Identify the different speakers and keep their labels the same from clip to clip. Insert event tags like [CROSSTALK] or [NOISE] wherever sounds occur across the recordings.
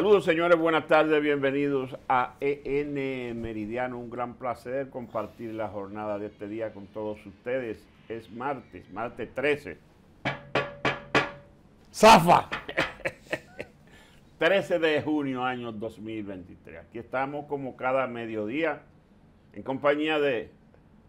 Speaker 1: Saludos señores, buenas tardes, bienvenidos a EN Meridiano. Un gran placer compartir la jornada de este día con todos ustedes. Es martes, martes 13. ¡Zafa! 13 [LAUGHS] de junio año 2023. Aquí estamos como cada mediodía en compañía de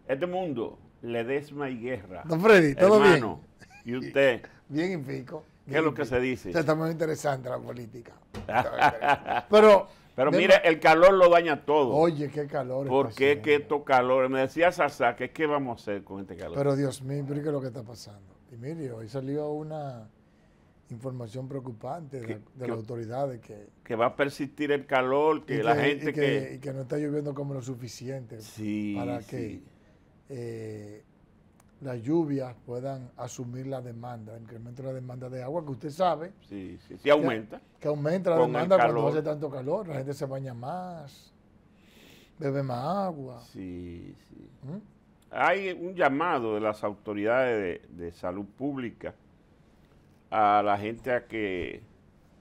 Speaker 1: este mundo, Ledesma y Guerra. Don Freddy, ¿todo bien? ¿Y usted? [LAUGHS] Bien y pico. ¿Qué es lo que se dice? está
Speaker 2: muy interesante la política.
Speaker 1: [LAUGHS] Pero, Pero el calor lo daña todo. Oye, qué calor. ¿Por qué que esto calor? Me decía Sasa que qué vamos a hacer con este calor. Pero Dios
Speaker 2: mío, ¿qué es lo que está pasando? Y mire, hoy salió una información preocupante de, las autoridades que...
Speaker 1: Que va a persistir el calor, que, la gente y que, y
Speaker 2: que... no está lloviendo como lo suficiente sí, para que eh, las lluvias puedan asumir la demanda, el incremento de la demanda de agua, que usted sabe.
Speaker 1: Sí, sí, sí aumenta.
Speaker 2: Que, aumenta la demanda cuando hace tanto calor, la gente se baña más, bebe más agua. Sí, sí. ¿Mm?
Speaker 1: Hay un llamado de las autoridades de, salud pública a la gente a que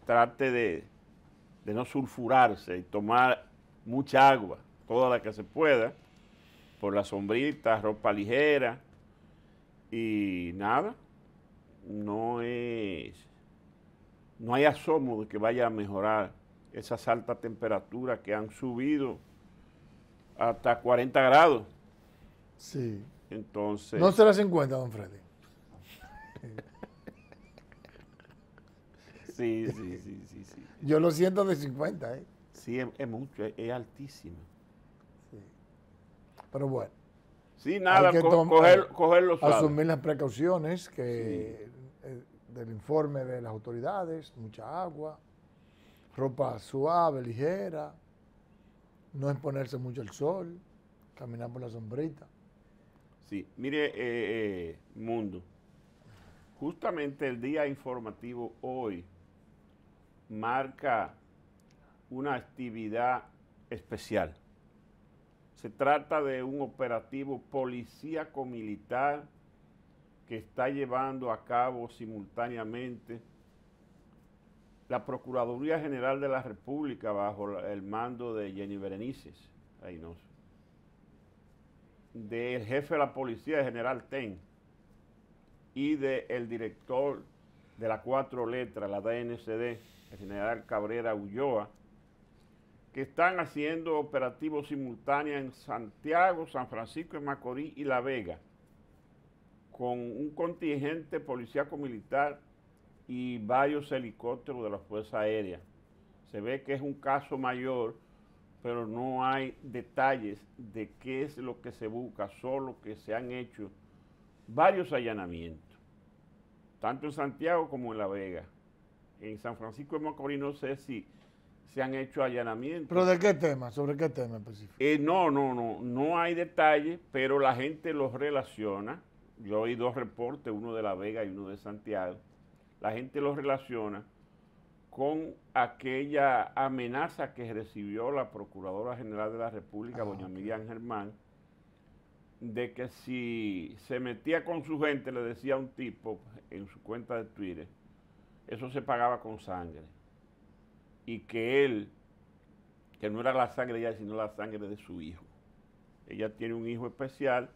Speaker 1: trate de, de no sulfurarse y tomar mucha agua, toda la que se pueda, por la sombrita, ropa ligera y nada, no es, no hay asomo de que vaya a mejorar esas altas temperaturas que han subido hasta 40 grados. Sí. Entonces. No se las 50, don Freddy. [LAUGHS] sí, sí, sí, sí, Yo lo
Speaker 2: siento de 50, ¿eh?
Speaker 1: Sí, es, mucho, es, es altísimo. Sí.
Speaker 2: Pero bueno. Sí, nada, hay que coger, Asumir las precauciones que eh, del informe de las autoridades, mucha agua, ropa suave, ligera, no exponerse mucho al sol, caminar por la sombrita.
Speaker 1: Sí, mire, eh, eh, mundo, justamente el día informativo hoy marca una actividad especial se trata de un operativo policíaco-militar que está llevando a cabo simultáneamente la Procuraduría General de la República bajo el mando de Jenny Berenices del jefe de la policía, general Ten, y del director de la cuatro letras, la DNCD, el general Cabrera Ulloa, que están haciendo operativos simultáneos en Santiago, San Francisco de Macorís y La Vega, con un contingente policíaco militar y varios helicópteros de la Fuerza Aérea. Se ve que es un caso mayor, pero no hay detalles de qué es lo que se busca, solo que se han hecho varios allanamientos, tanto en Santiago como en La Vega. En San Francisco de Macorís no sé si se han hecho allanamientos. ¿Pero
Speaker 2: de qué tema? ¿Sobre qué tema específico?
Speaker 1: Eh, no, no, no, no hay detalles, pero la gente los relaciona. Yo oí dos reportes, uno de La Vega y uno de Santiago. La gente los relaciona con aquella amenaza que recibió la Procuradora General de la República, ah, doña Miriam Germán, de que si se metía con su gente, le decía a un tipo en su cuenta de Twitter, eso se pagaba con sangre y que él, que no era la sangre de ella, sino la sangre de su hijo. Ella tiene un hijo especial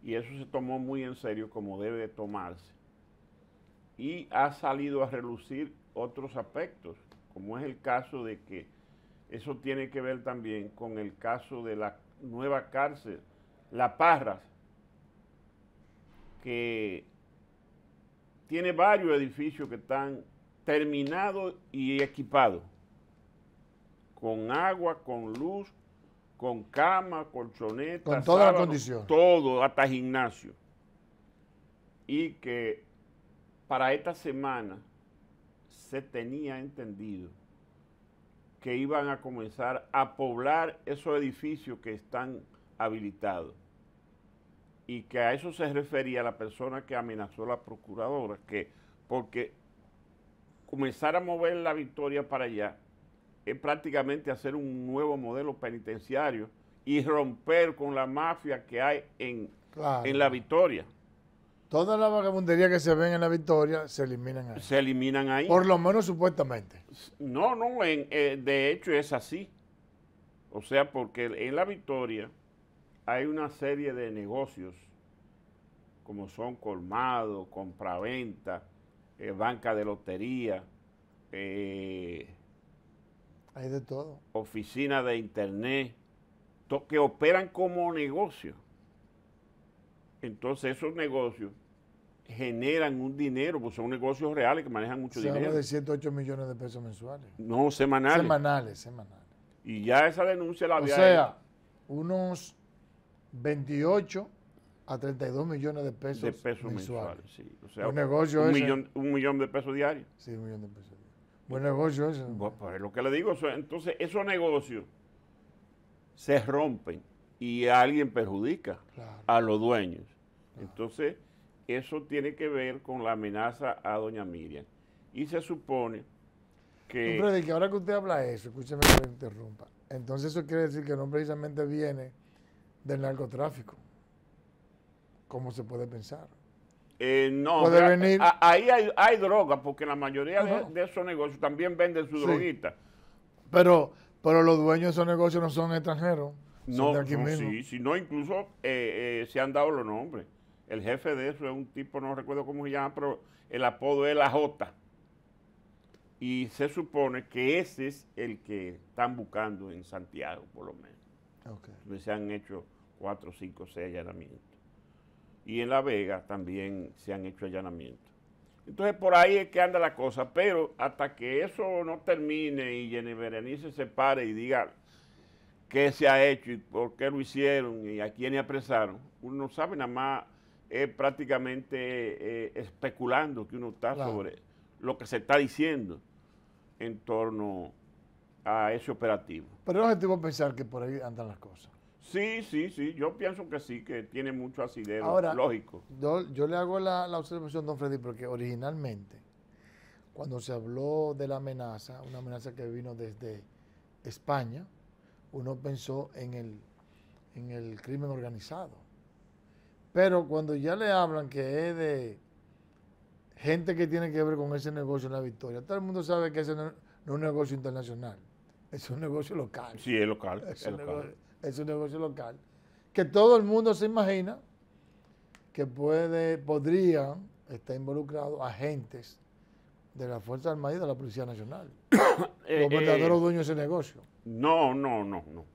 Speaker 1: y eso se tomó muy en serio como debe de tomarse. Y ha salido a relucir otros aspectos, como es el caso de que eso tiene que ver también con el caso de la nueva cárcel, La Parras, que tiene varios edificios que están terminados y equipados con agua, con luz, con cama, colchoneta, con todas la condición, Todo, hasta gimnasio. Y que para esta semana se tenía entendido que iban a comenzar a poblar esos edificios que están habilitados. Y que a eso se refería la persona que amenazó a la procuradora, que porque comenzar a mover la victoria para allá, es prácticamente hacer un nuevo modelo penitenciario y romper con la mafia que hay en, en la Victoria.
Speaker 2: Toda la vagabundería que se ven en la Victoria se eliminan ahí.
Speaker 1: Se eliminan ahí. Por lo
Speaker 2: menos supuestamente.
Speaker 1: No, no, eh, de hecho es así. O sea, porque en la Victoria hay una serie de negocios, como son colmado, compraventa, eh, banca de lotería, eh,
Speaker 2: hay de todo.
Speaker 1: Oficinas de internet, que operan como negocio. Entonces esos negocios generan un dinero, pues son negocios reales que manejan mucho dinero. dinero. de
Speaker 2: 108 millones de pesos mensuales.
Speaker 1: No, semanales.
Speaker 2: Semanales, semanales.
Speaker 1: Y ya esa denuncia la había O sea,
Speaker 2: unos 28 a 32 millones de pesos, de pesos mensuales. sea, un, negocio un
Speaker 1: millón de pesos diarios. Sí, un millón de pesos diarios. Buen
Speaker 2: negocio eso.
Speaker 1: Pues, lo que le digo, entonces esos negocios se rompen y alguien perjudica a los dueños. Entonces, eso tiene que ver con la amenaza a doña Miriam. Y se supone que... Pero de que
Speaker 2: ahora que usted habla eso, escúcheme que me interrumpa. Entonces eso quiere decir que no precisamente viene del narcotráfico, como se puede pensar.
Speaker 1: Eh, no, ahí hay, hay, droga, porque la mayoría de, esos negocios también venden su droguita.
Speaker 2: Pero, pero los dueños de esos negocios no son extranjeros. No, no sí,
Speaker 1: sino incluso eh, eh, se han dado los nombres. El jefe de eso es un tipo, no recuerdo cómo se llama, pero el apodo es la J. Y se supone que ese es el que están buscando en Santiago, por lo menos. Okay. Se han hecho cuatro, cinco, seis allanamientos y en La Vega también se han hecho allanamientos. Entonces por ahí es que anda la cosa, pero hasta que eso no termine y Jenny Berenice se pare y diga qué se ha hecho y por qué lo hicieron y a quiénes apresaron, uno no sabe nada más es prácticamente eh, especulando que uno está sobre lo que se está diciendo en torno a ese operativo.
Speaker 2: Pero no es objetivo pensar que por ahí andan las cosas.
Speaker 1: Sí, sí, sí, yo pienso que sí, que tiene mucho asidero, Ahora, lógico.
Speaker 2: Yo, le hago la, observación, don Freddy, porque originalmente, cuando se habló de la amenaza, una amenaza que vino desde España, uno pensó en el, en el crimen organizado. Pero cuando ya le hablan que es de gente que tiene que ver con ese negocio en la victoria, todo el mundo sabe que ese no, es un negocio internacional, es un negocio local.
Speaker 1: Sí, es local. Es, local
Speaker 2: es un negocio local, que todo el mundo se imagina que puede, podría estar involucrado agentes de la Fuerza Armada y de la Policía Nacional. [COUGHS]
Speaker 1: Eh, los eh, verdaderos
Speaker 2: dueños de ese negocio.
Speaker 1: No, no, no, no.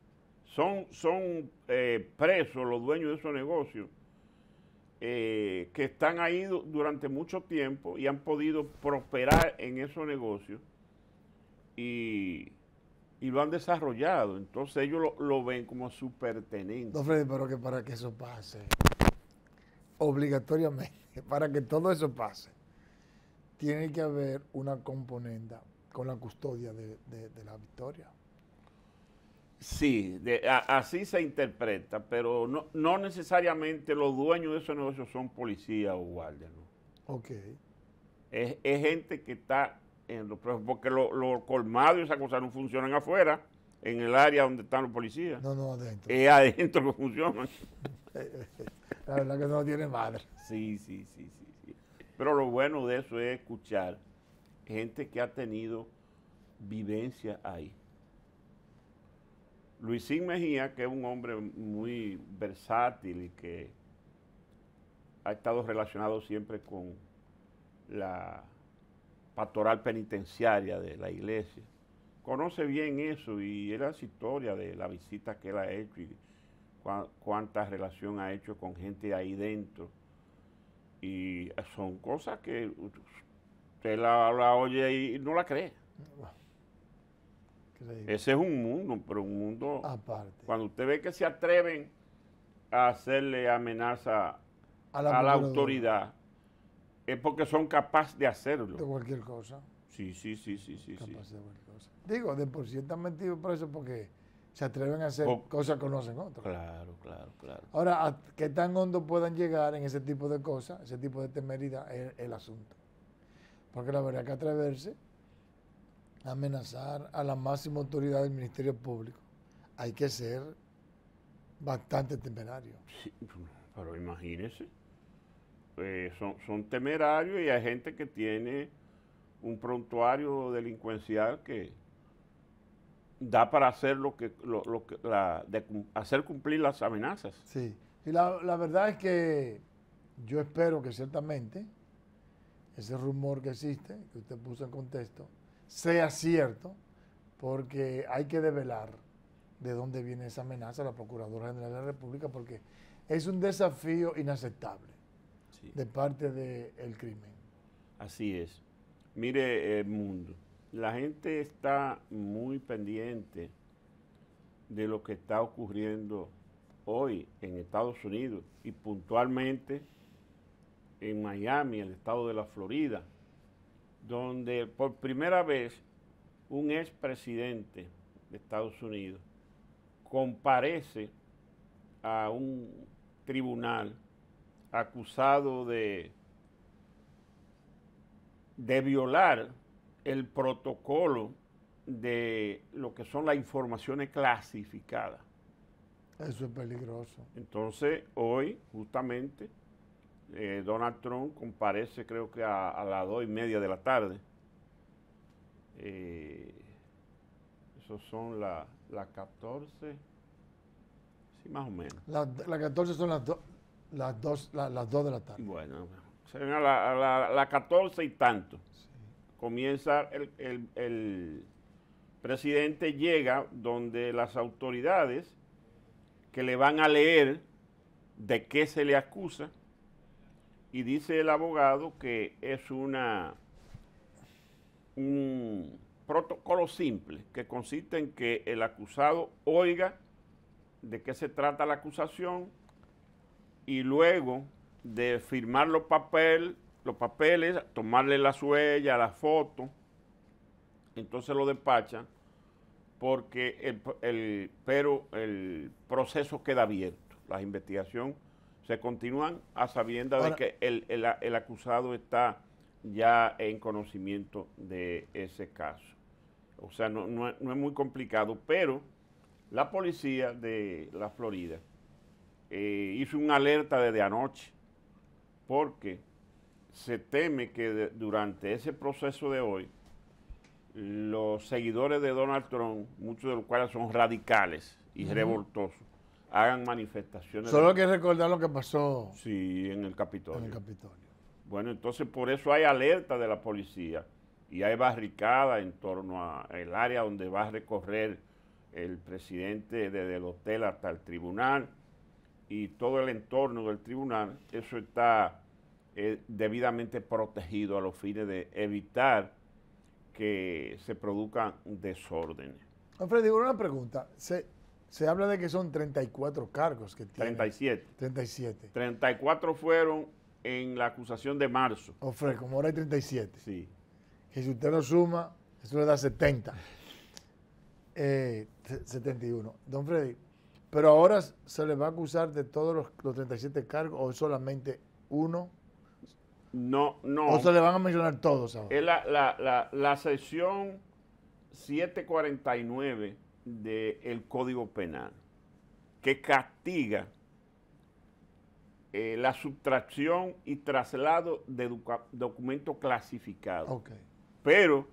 Speaker 1: Son, son eh, presos los dueños de esos negocios que están ahí durante mucho tiempo y han podido prosperar en esos negocios. Y y lo han desarrollado. Entonces ellos lo, ven como su pertenencia. No, Freddy, pero
Speaker 2: que para que eso pase, obligatoriamente, [LAUGHS] para que todo eso pase, tiene que haber una componente con la custodia de, la victoria.
Speaker 1: Sí, así se interpreta, pero no, necesariamente los dueños de esos negocios son policías o guardias. Ok. es gente que está pues, porque los colmados y esas cosas no funcionan afuera, en el área donde están los policías. No, no, adentro. Es adentro que funcionan. [LAUGHS]
Speaker 2: La verdad que no tiene madre.
Speaker 1: Sí, sí, sí, sí, sí. Pero lo bueno de eso es escuchar gente que ha tenido vivencia ahí. Luisín Mejía, que es un hombre muy versátil y que ha estado relacionado siempre con la pastoral penitenciaria de la iglesia. Conoce bien eso y la historia de la visita que él ha hecho y cuánta relación ha hecho con gente ahí dentro. Y son cosas que usted la, oye y no la cree. Ese es un mundo, pero un mundo aparte. Cuando usted ve que se atreven a hacerle amenaza a la autoridad, es porque son capaces de hacerlo. De cualquier cosa. Sí, sí, sí, sí, sí. de cualquier cosa.
Speaker 2: Digo, de por sí están metidos por eso porque se atreven a hacer cosas que no hacen otros. Claro, claro, claro. Ahora, a qué tan hondo puedan llegar en ese tipo de cosas, ese tipo de temeridad, es el, asunto. Porque la verdad que atreverse a amenazar a la máxima autoridad del Ministerio Público, hay que ser bastante temerario. Sí,
Speaker 1: pero imagínese. Eh, son, temerarios y hay gente que tiene un prontuario delincuencial que da para hacer lo que, lo, hacer cumplir las amenazas. Sí,
Speaker 2: y la, la verdad es que yo espero que ciertamente ese rumor que existe, que usted puso en contexto, sea cierto, porque hay que develar de dónde viene esa amenaza a la Procuradora General de la República, porque es un desafío inaceptable de parte del crimen.
Speaker 1: Así es. Mire, el eh, mundo, la gente está muy pendiente de lo que está ocurriendo hoy en Estados Unidos y puntualmente en Miami, el estado de la Florida, donde por primera vez un expresidente de Estados Unidos comparece a un tribunal acusado de, de violar el protocolo de lo que son las informaciones clasificadas.
Speaker 2: Eso es peligroso.
Speaker 1: Entonces, hoy, justamente, eh, Donald Trump comparece, creo que a, las dos y media de la tarde. Eh, son las 14,
Speaker 2: sí, más o menos. Las 14 son las, dos. Las dos, las dos de la tarde. Bueno,
Speaker 1: a las la 14 y tanto. Comienza el, el, el presidente llega donde las autoridades que le van a leer de qué se le acusa y dice el abogado que es una un protocolo simple que consiste en que el acusado oiga de qué se trata la acusación, y luego de firmar los, papel, los papeles, tomarle la suella, la foto, entonces lo despachan porque el, pero el proceso queda abierto, Las investigaciones se continúan a sabienda de que el, acusado está ya en conocimiento de ese caso. O sea, no es muy complicado, pero la policía de la Florida eh, hizo una alerta desde anoche, porque se teme que durante ese proceso de hoy, los seguidores de Donald Trump, muchos de los cuales son radicales y revoltosos, hagan manifestaciones. Solo
Speaker 2: que recordar lo que pasó. Sí, en el Capitolio. En el Capitolio.
Speaker 1: Bueno, entonces por eso hay alerta de la policía y hay barricada en torno al área donde va a recorrer el presidente desde el hotel hasta el tribunal y todo el entorno del tribunal, eso está eh, debidamente protegido a los fines de evitar que se produzcan desórdenes.
Speaker 2: Freddy, una pregunta. Se, habla de que son 34 cargos que tiene. 37. 37.
Speaker 1: 34 fueron en la acusación de marzo.
Speaker 2: Ofre, como ahora hay 37. Sí. Que si usted lo suma, eso le da 70. 71. Eh, Don Freddy, pero ahora se les va a acusar de todos los, 37 cargos o solamente uno.
Speaker 1: No, no. O se le
Speaker 2: van a mencionar todos ahora.
Speaker 1: Es la, la, sección 749 del Código Penal que castiga eh, la sustracción y traslado de documentos clasificados. Okay. Pero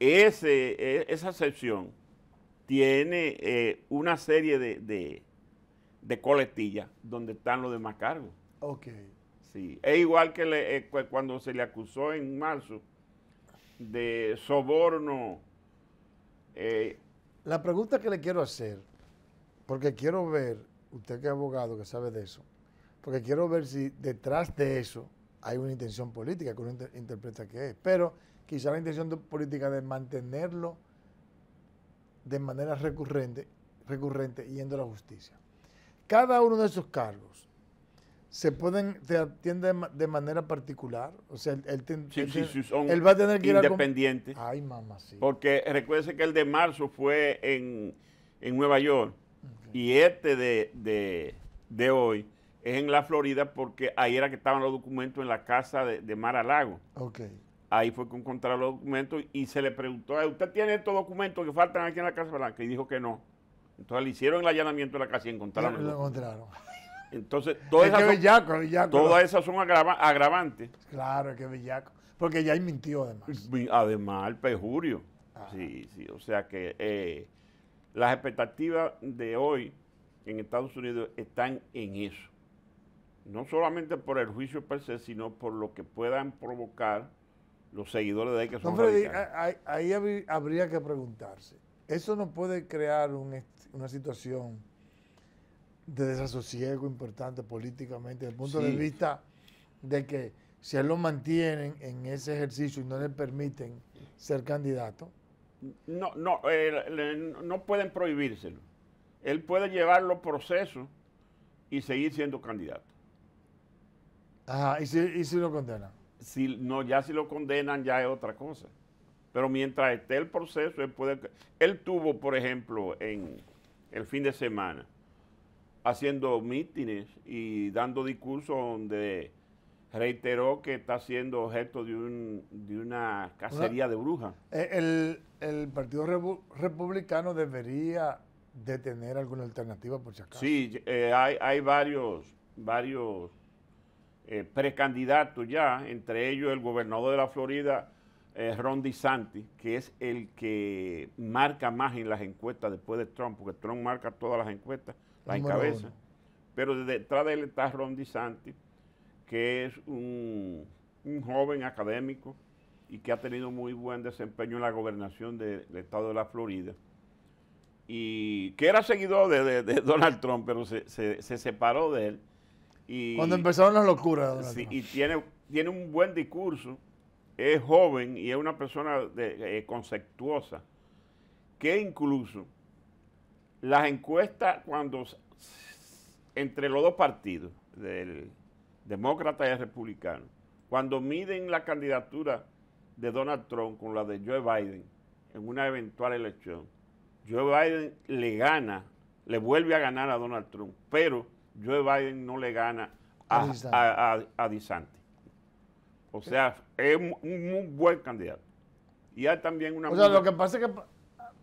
Speaker 1: e, esa sección tiene eh, una serie de, de, coletillas donde están los demás cargos.
Speaker 2: Ok. Sí,
Speaker 1: es igual que eh, cuando se le acusó en marzo de soborno. Eh,
Speaker 2: la pregunta que le quiero hacer, porque quiero ver, usted que es abogado, que sabe de eso, porque quiero ver si detrás de eso hay una intención política, que uno interpreta que es, pero quizá la intención política de mantenerlo de manera recurrente, recurrente yendo a la justicia. Cada uno de esos cargos se pueden, se atiende de manera particular. O sea, él, va a tener que Ir
Speaker 1: Ay, mamá, sí. Porque recuérdense que el de marzo fue en, Nueva York y este de, hoy es en la Florida porque ahí era que estaban los documentos en la casa de, Mara Lago. Okay. Ahí fue que encontraron los documentos y se le preguntó, ¿usted tiene estos documentos que faltan aquí en la Casa Blanca? Y dijo que no. Entonces le hicieron el allanamiento de la casa y encontraron. Entonces, todas, esas, son, agravantes.
Speaker 2: Claro, es que bellaco. Porque ya mintió además. Además,
Speaker 1: el perjurio. Ah. Sí, sí. O sea que eh, las expectativas de hoy en Estados Unidos están en eso. No solamente por el juicio per se, sino por lo que puedan provocar los seguidores de ahí que son no,
Speaker 2: ahí, habría que preguntarse. Eso no puede crear una situación de desasosiego importante políticamente desde el punto de vista de que si él lo mantienen en ese ejercicio y no le permiten ser candidato.
Speaker 1: No, no, no pueden prohibírselo. Él puede llevar los procesos y seguir siendo candidato.
Speaker 2: Ajá, y si, y si lo condenan
Speaker 1: si, no, ya si lo condenan ya es otra cosa. Pero mientras esté el proceso, él puede... Él tuvo, por ejemplo, en el fin de semana, haciendo mítines y dando discursos donde reiteró que está siendo objeto de, un, de una cacería de brujas.
Speaker 2: Eh, el, el Partido Republicano debería de tener alguna alternativa, por si acaso.
Speaker 1: Sí, eh, hay, hay varios, varios eh, precandidato ya, entre ellos el gobernador de la Florida, eh, Ron DeSantis, que es el que marca más en las encuestas después de Trump, porque Trump marca todas las encuestas, la encabeza. Pero detrás de él está Ron DeSantis, que es un, joven académico y que ha tenido muy buen desempeño en la gobernación del estado de la Florida y que era seguidor de, Donald Trump, pero se, separó de él cuando empezaron
Speaker 2: las locuras.
Speaker 1: y tiene, tiene un buen discurso, es joven y es una persona de, eh, conceptuosa, que incluso las encuestas cuando entre los dos partidos, del demócrata y el republicano, cuando miden la candidatura de Donald Trump con la de Joe Biden en una eventual elección, Joe Biden le gana, le vuelve a ganar a Donald Trump, pero Joe Biden no le gana a, a, O sea, es un, buen candidato. Y hay también una... O sea, lo que pasa
Speaker 2: es que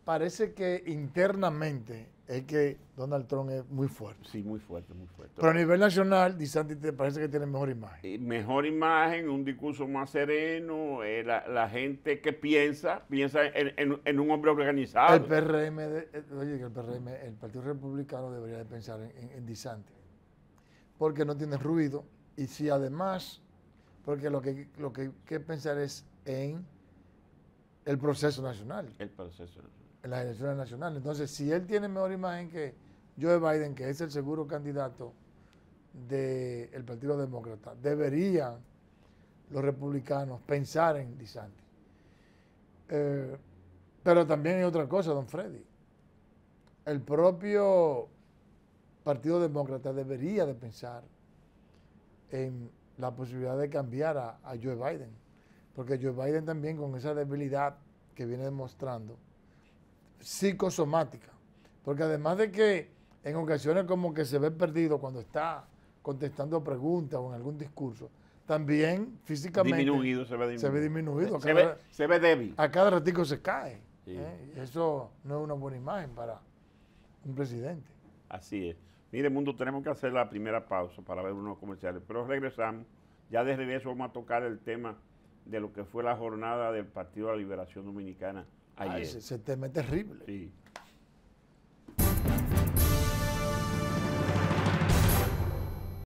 Speaker 2: parece que internamente es que Donald Trump es muy fuerte. Sí, muy fuerte, muy fuerte. Pero a nivel nacional, Disanti te parece que tiene mejor imagen.
Speaker 1: Eh, mejor imagen, un discurso más sereno, eh, la, gente que piensa, piensa en, un hombre organizado. El PRM,
Speaker 2: eh, oye, el PRM, el Partido Republicano debería de pensar en, en Disanti, porque no tiene ruido, y si además, porque lo que, lo que hay que pensar es en el proceso nacional. El proceso nacional en las elecciones nacionales. Entonces, si él tiene mejor imagen que Joe Biden, que es el seguro candidato del Partido Demócrata, deberían los republicanos pensar en Dizante. Eh, pero también hay otra cosa, don Freddy. El propio Partido Demócrata debería de pensar en la posibilidad de cambiar a Joe Biden. Porque Joe Biden también con esa debilidad que viene demostrando, psicosomática. Porque además de que en ocasiones como que se ve perdido cuando está contestando preguntas o en algún discurso, también físicamente se, ve disminuido. Se, ve, débil. A cada ratico se cae. ¿eh? eso no es una buena imagen para un presidente.
Speaker 1: Así es. Mire, mundo, tenemos que hacer la primera pausa para ver unos comerciales, pero regresamos. Ya de regreso vamos a tocar el tema de lo que fue la jornada del Partido de la Liberación Dominicana se
Speaker 2: se, ese, terrible.